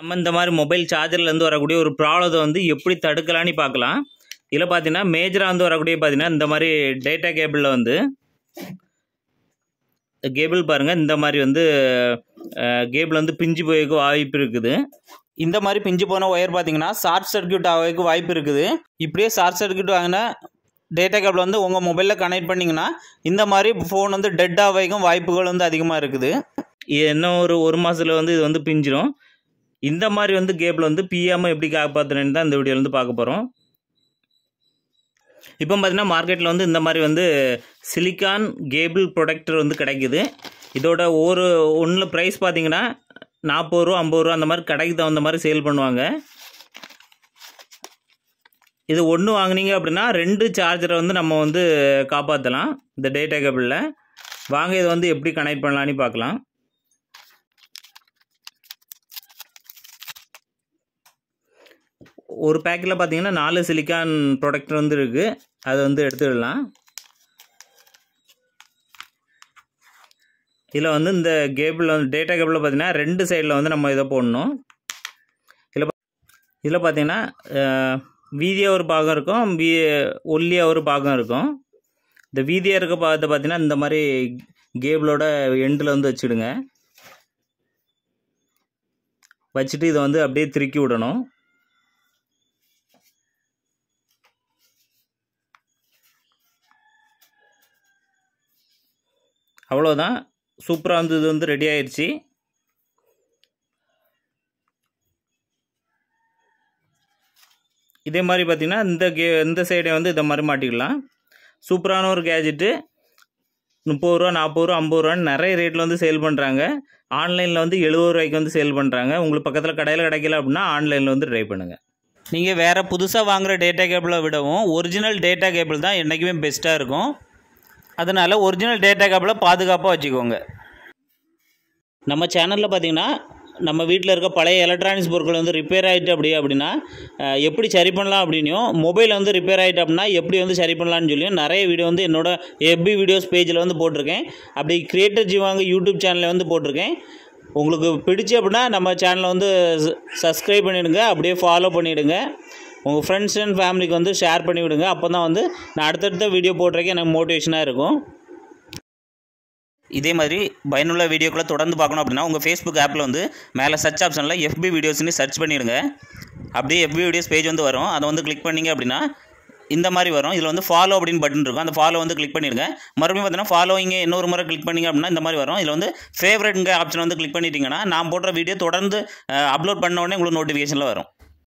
நம்ம இந்த மாதிரி மொபைல் சார்ஜர்லேருந்து வரக்கூடிய ஒரு ப்ராப்ளத்தை வந்து எப்படி தடுக்கலான்னு பார்க்கலாம் இதில் பார்த்தீங்கன்னா மேஜராக வந்து வரக்கூடிய பார்த்தீங்கன்னா இந்த மாதிரி டேட்டா கேபிளில் வந்து கேபிள் பாருங்கள் இந்த மாதிரி வந்து கேபிள் வந்து பிஞ்சு போய்க்கு வாய்ப்பு இருக்குது இந்த மாதிரி பிஞ்சு போன ஒயர் பார்த்தீங்கன்னா ஷார்ட் சர்க்கியூட் ஆகிறதுக்கு வாய்ப்பு இருக்குது இப்படியே ஷார்ட் சர்க்கியூட் ஆகினா டேட்டா கேபிள் வந்து உங்கள் மொபைலில் கனெக்ட் பண்ணிங்கன்னா இந்த மாதிரி ஃபோன் வந்து டெட் ஆகிக்கும் வாய்ப்புகள் வந்து அதிகமாக இருக்குது என்ன ஒரு ஒரு மாதத்தில் வந்து இது வந்து பிஞ்சிடும் இந்த மாதிரி வந்து கேபிள் வந்து பிஎம் எப்படி காப்பாற்றணும்னு தான் இந்த வீடியோ வந்து பார்க்க போகிறோம் இப்போ பார்த்தீங்கன்னா மார்க்கெட்டில் வந்து இந்த மாதிரி வந்து சிலிக்கான் கேபிள் ப்ரொடக்டர் வந்து கிடைக்குது இதோட ஒரு ஒன்றில் ப்ரைஸ் பார்த்தீங்கன்னா நாற்பது ரூபா ஐம்பது ரூபா அந்த மாதிரி கடைக்கு தகுந்த மாதிரி சேல் பண்ணுவாங்க இது ஒன்று வாங்கினீங்க அப்படின்னா ரெண்டு சார்ஜரை வந்து நம்ம வந்து காப்பாற்றலாம் இந்த டேட்டா கேபிளில் வாங்க இதை வந்து எப்படி கனெக்ட் பண்ணலான்னு பார்க்கலாம் ஒரு பேக்கெட்டில் பார்த்தீங்கன்னா நாலு சிலிக்கான் ப்ராடக்ட் வந்து இருக்குது அதை வந்து எடுத்துடலாம் இதில் வந்து இந்த கேபிள் வந்து டேட்டா கேபிளில் பார்த்தீங்கன்னா ரெண்டு சைடில் வந்து நம்ம இதை போடணும் இதில் இதில் பார்த்தீங்கன்னா வீதியாக ஒரு பாகம் இருக்கும் வீ ஒல்லியாக ஒரு பாகம் இருக்கும் இந்த வீதியாக இருக்க பாகத்தை பார்த்தீங்கன்னா இந்த மாதிரி கேபிளோட எண்டில் வந்து வச்சுடுங்க வச்சுட்டு இதை வந்து அப்படியே திருக்கி விடணும் அவ்வளோதான் சூப்பராக வந்து இது வந்து ரெடி ஆயிடுச்சு இதே மாதிரி பார்த்தீங்கன்னா இந்த கே இந்த சைடை வந்து இதை மாதிரி மாட்டிக்கலாம் சூப்பரான ஒரு கேஜெட்டு முப்பது ரூபா நாற்பது ரூபா ஐம்பது ரூபான்னு நிறைய ரேட்டில் வந்து சேல் பண்ணுறாங்க ஆன்லைனில் வந்து எழுபது ரூபாய்க்கு வந்து சேல் பண்ணுறாங்க உங்களுக்கு பக்கத்தில் கடையில் கிடைக்கல அப்படின்னா ஆன்லைனில் வந்து ட்ரை பண்ணுங்கள் நீங்கள் வேறு புதுசாக வாங்குகிற டேட்டா கேபிளை விடவும் ஒரிஜினல் டேட்டா கேபிள் தான் என்றைக்குமே பெஸ்ட்டாக இருக்கும் அதனால் ஒரிஜினல் டேட்டா காப்பில் பாதுகாப்பாக வச்சுக்கோங்க நம்ம சேனலில் பார்த்தீங்கன்னா நம்ம வீட்டில் இருக்க பழைய எலக்ட்ரானிக்ஸ் பொருட்கள் வந்து ரிப்பேர் ஆகிட்டு அப்படி அப்படின்னா எப்படி சரி பண்ணலாம் அப்படின்னும் மொபைல் வந்து ரிப்பேர் ஆகிட்டு அப்படின்னா எப்படி வந்து சரி பண்ணலான்னு சொல்லியும் நிறைய வீடியோ வந்து என்னோடய எப்பி வீடியோஸ் பேஜில் வந்து போட்டிருக்கேன் அப்படி கிரியேட்டர் ஜிவாங்க யூடியூப் சேனலில் வந்து போட்டிருக்கேன் உங்களுக்கு பிடிச்சி அப்படின்னா நம்ம சேனலை வந்து சப்ஸ்கிரைப் பண்ணிவிடுங்க அப்படியே ஃபாலோ பண்ணிவிடுங்க உங்கள் ஃப்ரெண்ட்ஸ் அண்ட் ஃபேமிலிக்கு வந்து ஷேர் பண்ணி விடுங்க அப்போ தான் வந்து நான் அடுத்தடுத்த வீடியோ போடுறதுக்கு எனக்கு மோட்டிவேஷனாக இருக்கும் இதே மாதிரி பயனுள்ள வீடியோக்களை தொடர்ந்து பார்க்கணும் அப்படின்னா உங்கள் ஃபேஸ்புக் ஆப்பில் வந்து மேலே சர்ச் ஆப்ஷனில் எஃபி வீடியோஸ்ன்னு சர்ச் பண்ணிடுங்க அப்படியே எஃபி வீடியோஸ் பேஜ் வந்து வரும் அதை வந்து கிளிக் பண்ணிங்க அப்படின்னா இந்த மாதிரி வரும் இதில் வந்து ஃபாலோ அப்படின்னு பட்டன் இருக்கும் அந்த ஃபாலோ வந்து கிளிக் பண்ணிடுங்க மறுபடியும் பார்த்தீங்கன்னா இங்கே இன்னொரு முறை கிளிக் பண்ணிங்க அப்படின்னா இந்த மாதிரி வரும் இதில் வந்து ஃபேவரட்ங்க ஆப்ஷன் வந்து கிளிக் பண்ணிட்டீங்கன்னா நான் போடுற வீடியோ தொடர்ந்து அப்லோட் பண்ண உடனே உங்களுக்கு நோட்டிஃபிகேஷனில் வரும்